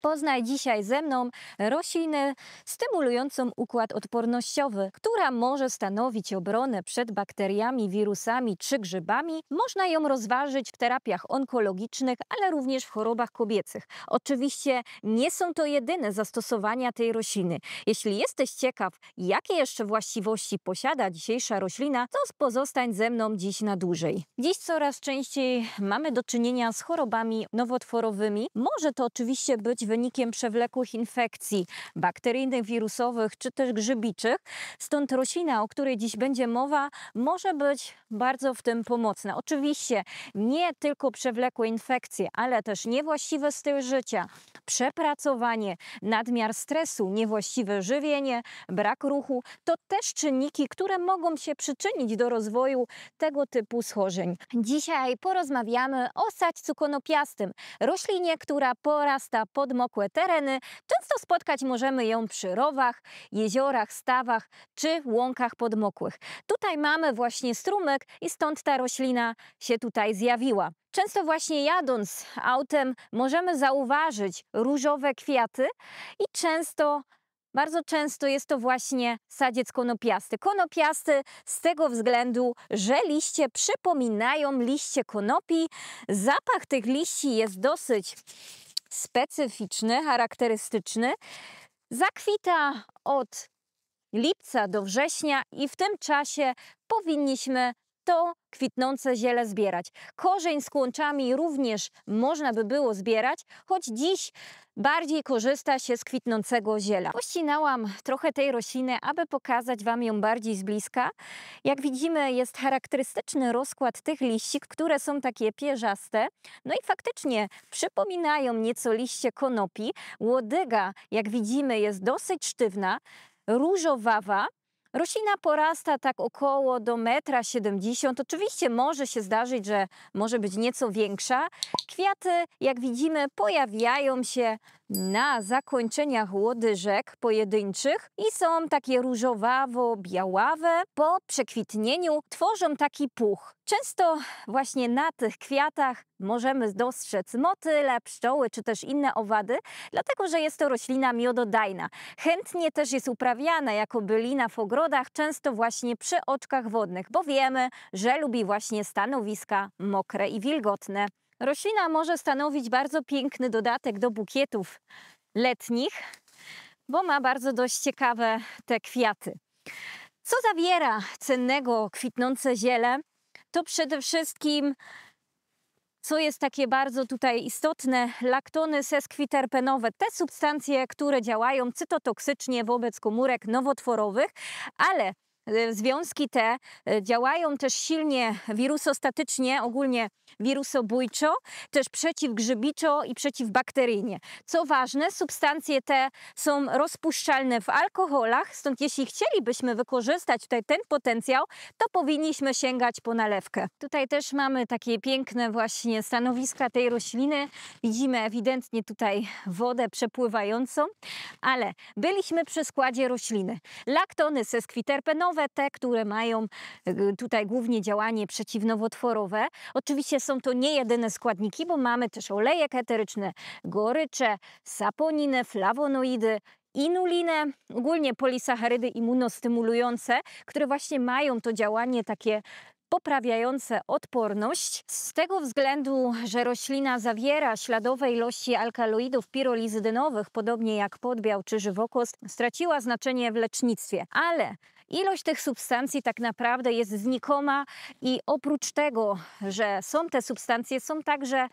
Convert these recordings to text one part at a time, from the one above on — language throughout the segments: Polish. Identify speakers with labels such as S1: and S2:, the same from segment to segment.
S1: Poznaj dzisiaj ze mną roślinę stymulującą układ odpornościowy, która może stanowić obronę przed bakteriami, wirusami czy grzybami. Można ją rozważyć w terapiach onkologicznych, ale również w chorobach kobiecych. Oczywiście nie są to jedyne zastosowania tej rośliny. Jeśli jesteś ciekaw, jakie jeszcze właściwości posiada dzisiejsza roślina, to pozostań ze mną dziś na dłużej. Dziś coraz częściej mamy do czynienia z chorobami nowotworowymi. Może to oczywiście być wynikiem przewlekłych infekcji bakteryjnych, wirusowych czy też grzybiczych. Stąd roślina, o której dziś będzie mowa, może być bardzo w tym pomocna. Oczywiście nie tylko przewlekłe infekcje, ale też niewłaściwy styl życia, przepracowanie, nadmiar stresu, niewłaściwe żywienie, brak ruchu to też czynniki, które mogą się przyczynić do rozwoju tego typu schorzeń. Dzisiaj porozmawiamy o saćcu konopiastym, roślinie, która porasta pod podmokłe tereny, często spotkać możemy ją przy rowach, jeziorach, stawach czy łąkach podmokłych. Tutaj mamy właśnie strumek i stąd ta roślina się tutaj zjawiła. Często właśnie jadąc autem możemy zauważyć różowe kwiaty i często bardzo często jest to właśnie sadziec konopiasty. Konopiasty z tego względu, że liście przypominają liście konopi. Zapach tych liści jest dosyć specyficzny, charakterystyczny. Zakwita od lipca do września i w tym czasie powinniśmy to kwitnące ziele zbierać. Korzeń z kłączami również można by było zbierać, choć dziś bardziej korzysta się z kwitnącego ziela. Pościnałam trochę tej rośliny, aby pokazać Wam ją bardziej z bliska. Jak widzimy jest charakterystyczny rozkład tych liści, które są takie pierzaste. No i faktycznie przypominają nieco liście konopi. Łodyga, jak widzimy, jest dosyć sztywna różowawa, Roślina porasta tak około do 1,70 m. Oczywiście może się zdarzyć, że może być nieco większa. Kwiaty, jak widzimy, pojawiają się na zakończeniach łodyżek pojedynczych i są takie różowawo-białawe. Po przekwitnieniu tworzą taki puch. Często właśnie na tych kwiatach możemy dostrzec motyle, pszczoły czy też inne owady, dlatego że jest to roślina miododajna. Chętnie też jest uprawiana jako bylina w ogrodach, często właśnie przy oczkach wodnych, bo wiemy, że lubi właśnie stanowiska mokre i wilgotne. Roślina może stanowić bardzo piękny dodatek do bukietów letnich, bo ma bardzo dość ciekawe te kwiaty. Co zawiera cennego kwitnące ziele? To przede wszystkim, co jest takie bardzo tutaj istotne, laktony seskwiterpenowe, te substancje, które działają cytotoksycznie wobec komórek nowotworowych, ale E, związki te e, działają też silnie wirusostatycznie, ogólnie wirusobójczo, też przeciwgrzybiczo i przeciwbakteryjnie. Co ważne, substancje te są rozpuszczalne w alkoholach, stąd jeśli chcielibyśmy wykorzystać tutaj ten potencjał, to powinniśmy sięgać po nalewkę. Tutaj też mamy takie piękne właśnie stanowiska tej rośliny. Widzimy ewidentnie tutaj wodę przepływającą, ale byliśmy przy składzie rośliny. Laktony seskwiterpenowe, te, które mają y, tutaj głównie działanie przeciwnowotworowe. Oczywiście są to nie jedyne składniki, bo mamy też olejek eteryczny, gorycze, saponinę, flawonoidy, inulinę, ogólnie polisacharydy immunostymulujące, które właśnie mają to działanie takie poprawiające odporność. Z tego względu, że roślina zawiera śladowe ilości alkaloidów pirolizydynowych, podobnie jak podbiał czy żywokost, straciła znaczenie w lecznictwie. Ale Ilość tych substancji tak naprawdę jest znikoma i oprócz tego, że są te substancje, są także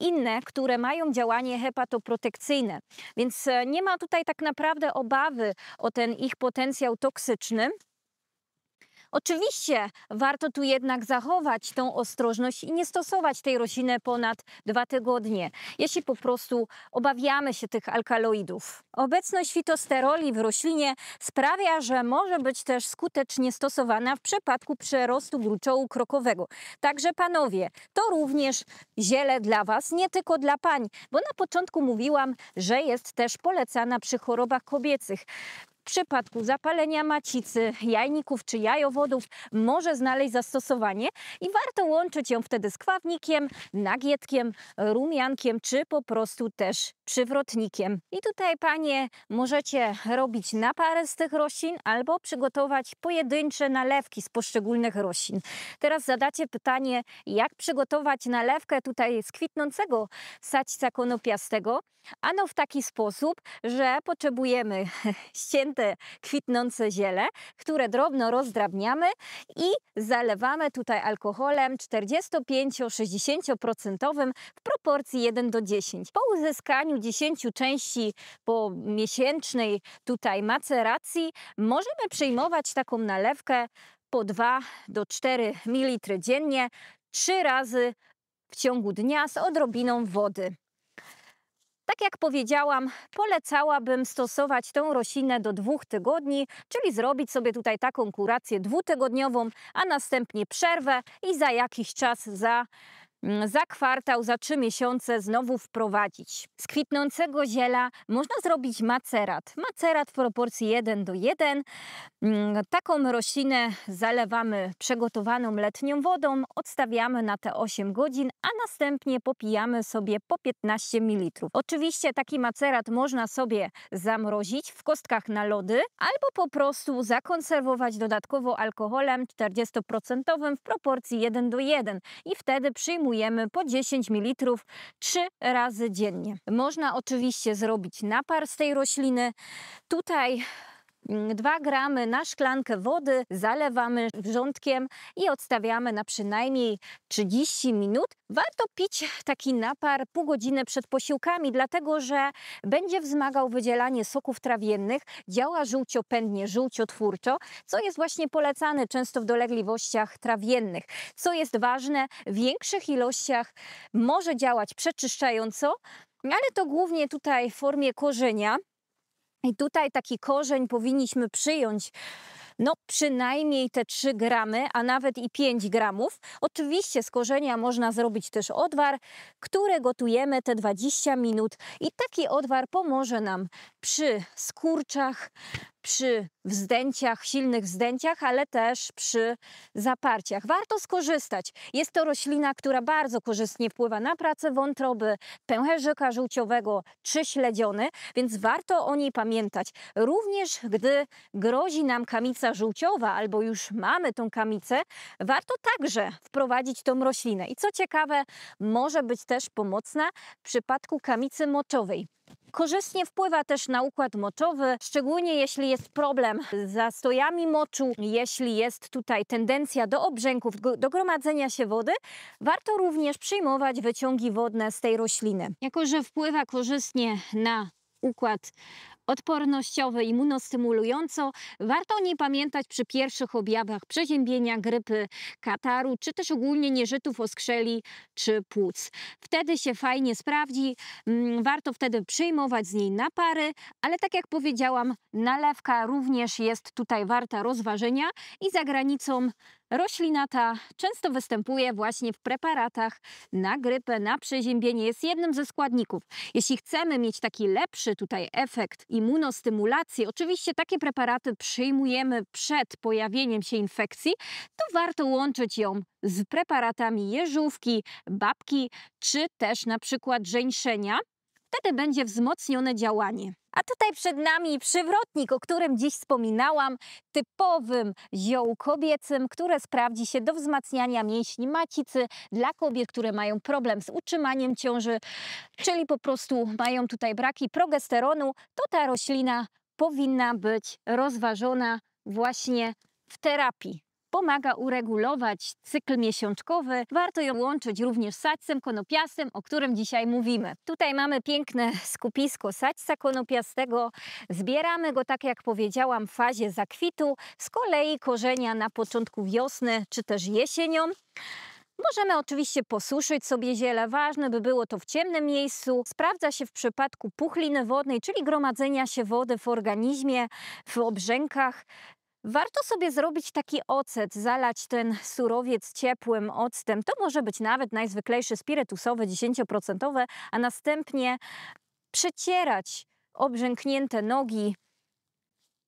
S1: inne, które mają działanie hepatoprotekcyjne. Więc e, nie ma tutaj tak naprawdę obawy o ten ich potencjał toksyczny. Oczywiście warto tu jednak zachować tą ostrożność i nie stosować tej rośliny ponad dwa tygodnie, jeśli po prostu obawiamy się tych alkaloidów. Obecność fitosteroli w roślinie sprawia, że może być też skutecznie stosowana w przypadku przerostu gruczołu krokowego. Także panowie, to również ziele dla was, nie tylko dla pań, bo na początku mówiłam, że jest też polecana przy chorobach kobiecych przypadku zapalenia macicy, jajników czy jajowodów może znaleźć zastosowanie i warto łączyć ją wtedy z kwawnikiem, nagietkiem, rumiankiem czy po prostu też przywrotnikiem. I tutaj panie możecie robić na parę z tych roślin albo przygotować pojedyncze nalewki z poszczególnych roślin. Teraz zadacie pytanie, jak przygotować nalewkę tutaj z kwitnącego saćca konopiastego? Ano w taki sposób, że potrzebujemy ścięte te kwitnące ziele, które drobno rozdrabniamy i zalewamy tutaj alkoholem 45-60% w proporcji 1 do 10. Po uzyskaniu 10 części po miesięcznej tutaj maceracji możemy przyjmować taką nalewkę po 2 do 4 ml dziennie, 3 razy w ciągu dnia z odrobiną wody. Tak jak powiedziałam, polecałabym stosować tą roślinę do dwóch tygodni, czyli zrobić sobie tutaj taką kurację dwutygodniową, a następnie przerwę i za jakiś czas, za Mm, za kwartał, za trzy miesiące znowu wprowadzić. Z kwitnącego ziela można zrobić macerat. Macerat w proporcji 1 do 1. Mm, taką roślinę zalewamy przegotowaną letnią wodą, odstawiamy na te 8 godzin, a następnie popijamy sobie po 15 ml. Oczywiście taki macerat można sobie zamrozić w kostkach na lody albo po prostu zakonserwować dodatkowo alkoholem 40% w proporcji 1 do 1 i wtedy przyjmujemy przyjmujemy po 10 ml 3 razy dziennie. Można oczywiście zrobić napar z tej rośliny. Tutaj 2 mm, gramy na szklankę wody, zalewamy wrzątkiem i odstawiamy na przynajmniej 30 minut. Warto pić taki napar pół godziny przed posiłkami, dlatego że będzie wzmagał wydzielanie soków trawiennych, działa żółciopędnie, żółciotwórczo, co jest właśnie polecane często w dolegliwościach trawiennych. Co jest ważne, w większych ilościach może działać przeczyszczająco, ale to głównie tutaj w formie korzenia. I tutaj taki korzeń powinniśmy przyjąć no przynajmniej te 3 gramy, a nawet i 5 gramów. Oczywiście z korzenia można zrobić też odwar, który gotujemy te 20 minut i taki odwar pomoże nam przy skurczach, przy wzdęciach, silnych wzdęciach, ale też przy zaparciach. Warto skorzystać. Jest to roślina, która bardzo korzystnie wpływa na pracę wątroby, pęcherzyka żółciowego czy śledziony, więc warto o niej pamiętać. Również gdy grozi nam kamica żółciowa albo już mamy tą kamicę, warto także wprowadzić tą roślinę. I co ciekawe, może być też pomocna w przypadku kamicy moczowej. Korzystnie wpływa też na układ moczowy, szczególnie jeśli jest problem z zastojami moczu, jeśli jest tutaj tendencja do obrzęków, do gromadzenia się wody. Warto również przyjmować wyciągi wodne z tej rośliny. Jako, że wpływa korzystnie na układ odpornościowe, immunostymulująco. Warto o niej pamiętać przy pierwszych objawach przeziębienia, grypy, kataru, czy też ogólnie nieżytów oskrzeli czy płuc. Wtedy się fajnie sprawdzi. Mm, warto wtedy przyjmować z niej napary, ale tak jak powiedziałam, nalewka również jest tutaj warta rozważenia i za granicą roślina ta często występuje właśnie w preparatach na grypę, na przeziębienie. Jest jednym ze składników. Jeśli chcemy mieć taki lepszy tutaj efekt i immunostymulacji, oczywiście takie preparaty przyjmujemy przed pojawieniem się infekcji, to warto łączyć ją z preparatami jeżówki, babki czy też na przykład żeńszenia, Wtedy będzie wzmocnione działanie. A tutaj przed nami przywrotnik, o którym dziś wspominałam, typowym zioł kobiecym, które sprawdzi się do wzmacniania mięśni macicy dla kobiet, które mają problem z utrzymaniem ciąży, czyli po prostu mają tutaj braki progesteronu, to ta roślina powinna być rozważona właśnie w terapii pomaga uregulować cykl miesiączkowy. Warto ją łączyć również z saćcem konopiastym, o którym dzisiaj mówimy. Tutaj mamy piękne skupisko saćca konopiastego. Zbieramy go, tak jak powiedziałam, w fazie zakwitu. Z kolei korzenia na początku wiosny czy też jesienią. Możemy oczywiście posuszyć sobie ziele, ważne by było to w ciemnym miejscu. Sprawdza się w przypadku puchliny wodnej, czyli gromadzenia się wody w organizmie, w obrzękach. Warto sobie zrobić taki ocet, zalać ten surowiec ciepłym octem. To może być nawet najzwyklejszy spirytusowy 10%, a następnie przecierać obrzęknięte nogi.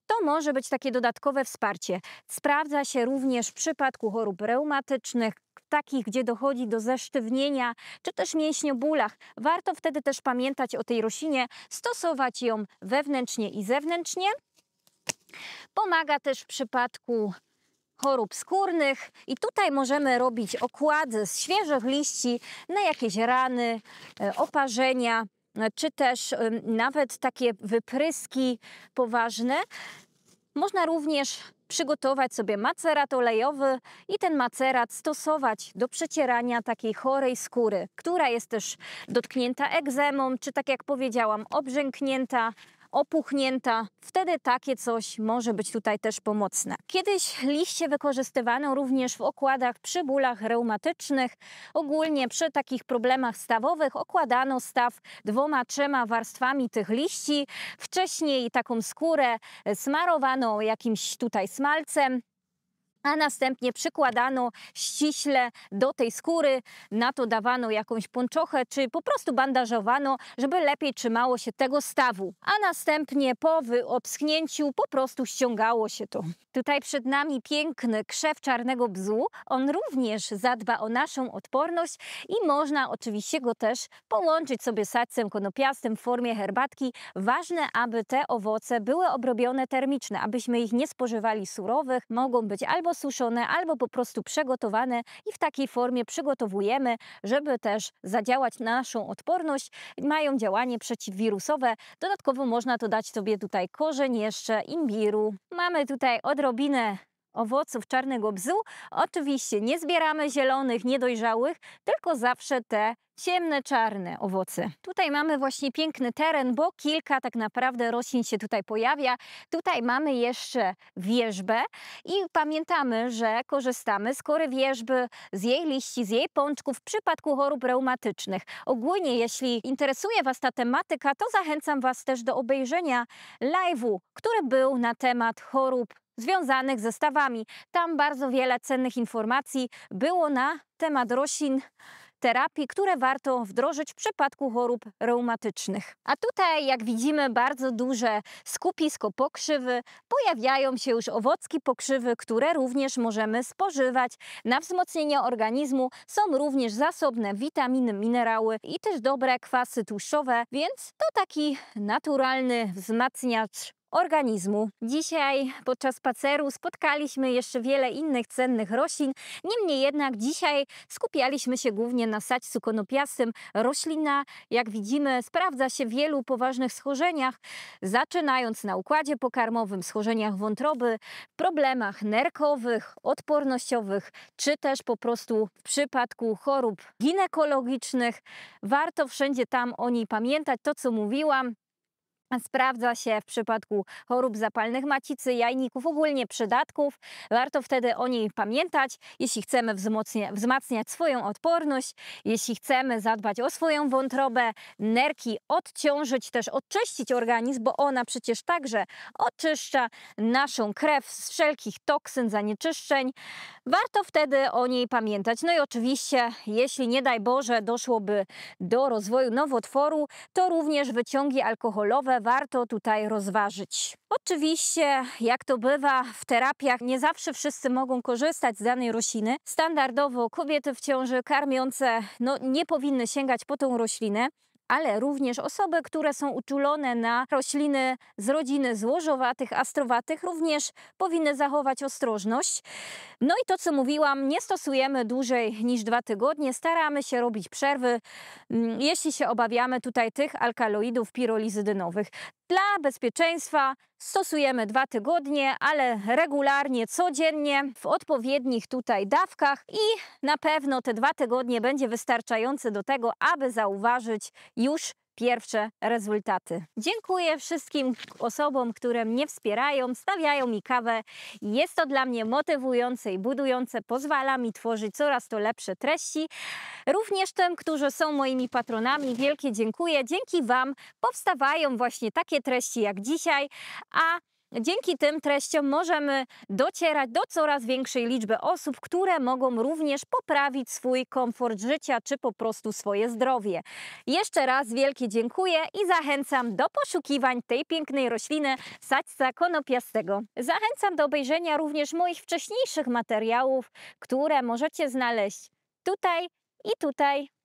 S1: To może być takie dodatkowe wsparcie. Sprawdza się również w przypadku chorób reumatycznych, takich, gdzie dochodzi do zesztywnienia czy też mięśniobólach. Warto wtedy też pamiętać o tej roślinie, stosować ją wewnętrznie i zewnętrznie. Pomaga też w przypadku chorób skórnych i tutaj możemy robić okłady z świeżych liści na jakieś rany, e, oparzenia, e, czy też e, nawet takie wypryski poważne. Można również przygotować sobie macerat olejowy i ten macerat stosować do przecierania takiej chorej skóry, która jest też dotknięta egzemą, czy tak jak powiedziałam, obrzęknięta opuchnięta. Wtedy takie coś może być tutaj też pomocne. Kiedyś liście wykorzystywano również w okładach przy bólach reumatycznych. Ogólnie przy takich problemach stawowych okładano staw dwoma, trzema warstwami tych liści. Wcześniej taką skórę smarowano jakimś tutaj smalcem a następnie przykładano ściśle do tej skóry, na to dawano jakąś pończochę czy po prostu bandażowano, żeby lepiej trzymało się tego stawu, a następnie po wyobschnięciu po prostu ściągało się to. Tutaj przed nami piękny krzew czarnego bzu, on również zadba o naszą odporność i można oczywiście go też połączyć sobie z sadcem konopiastym w formie herbatki. Ważne, aby te owoce były obrobione termicznie, abyśmy ich nie spożywali surowych, mogą być albo albo suszone, albo po prostu przegotowane i w takiej formie przygotowujemy, żeby też zadziałać na naszą odporność. Mają działanie przeciwwirusowe. Dodatkowo można to dać sobie tutaj korzeń jeszcze imbiru. Mamy tutaj odrobinę owoców czarnego bzu. Oczywiście nie zbieramy zielonych, niedojrzałych, tylko zawsze te ciemne, czarne owoce. Tutaj mamy właśnie piękny teren, bo kilka tak naprawdę roślin się tutaj pojawia. Tutaj mamy jeszcze wierzbę i pamiętamy, że korzystamy z kory wierzby, z jej liści, z jej pączków w przypadku chorób reumatycznych. Ogólnie jeśli interesuje Was ta tematyka, to zachęcam Was też do obejrzenia live'u, który był na temat chorób związanych ze stawami. Tam bardzo wiele cennych informacji było na temat roślin terapii, które warto wdrożyć w przypadku chorób reumatycznych. A tutaj, jak widzimy, bardzo duże skupisko pokrzywy. Pojawiają się już owocki pokrzywy, które również możemy spożywać. Na wzmocnienie organizmu są również zasobne witaminy, minerały i też dobre kwasy tłuszczowe, więc to taki naturalny wzmacniacz organizmu. Dzisiaj podczas spaceru spotkaliśmy jeszcze wiele innych cennych roślin, niemniej jednak dzisiaj skupialiśmy się głównie na saćcu konopiastym. Roślina, jak widzimy, sprawdza się w wielu poważnych schorzeniach, zaczynając na układzie pokarmowym, schorzeniach wątroby, problemach nerkowych, odpornościowych, czy też po prostu w przypadku chorób ginekologicznych. Warto wszędzie tam o niej pamiętać, to co mówiłam, Sprawdza się w przypadku chorób zapalnych macicy, jajników, ogólnie przydatków. Warto wtedy o niej pamiętać, jeśli chcemy wzmacniać swoją odporność, jeśli chcemy zadbać o swoją wątrobę, nerki, odciążyć, też odczyścić organizm, bo ona przecież także oczyszcza naszą krew z wszelkich toksyn, zanieczyszczeń. Warto wtedy o niej pamiętać. No i oczywiście, jeśli nie daj Boże doszłoby do rozwoju nowotworu, to również wyciągi alkoholowe warto tutaj rozważyć. Oczywiście, jak to bywa w terapiach, nie zawsze wszyscy mogą korzystać z danej rośliny. Standardowo kobiety w ciąży karmiące no, nie powinny sięgać po tą roślinę ale również osoby, które są uczulone na rośliny z rodziny złożowatych, astrowatych, również powinny zachować ostrożność. No i to, co mówiłam, nie stosujemy dłużej niż dwa tygodnie. Staramy się robić przerwy, mm, jeśli się obawiamy tutaj tych alkaloidów pirolizydynowych. Dla bezpieczeństwa stosujemy dwa tygodnie, ale regularnie, codziennie, w odpowiednich tutaj dawkach i na pewno te dwa tygodnie będzie wystarczające do tego, aby zauważyć już pierwsze rezultaty. Dziękuję wszystkim osobom, które mnie wspierają, stawiają mi kawę. Jest to dla mnie motywujące i budujące, pozwala mi tworzyć coraz to lepsze treści. Również tym, którzy są moimi patronami, wielkie dziękuję. Dzięki Wam powstawają właśnie takie treści jak dzisiaj, a Dzięki tym treściom możemy docierać do coraz większej liczby osób, które mogą również poprawić swój komfort życia czy po prostu swoje zdrowie. Jeszcze raz wielkie dziękuję i zachęcam do poszukiwań tej pięknej rośliny saćca konopiastego. Zachęcam do obejrzenia również moich wcześniejszych materiałów, które możecie znaleźć tutaj i tutaj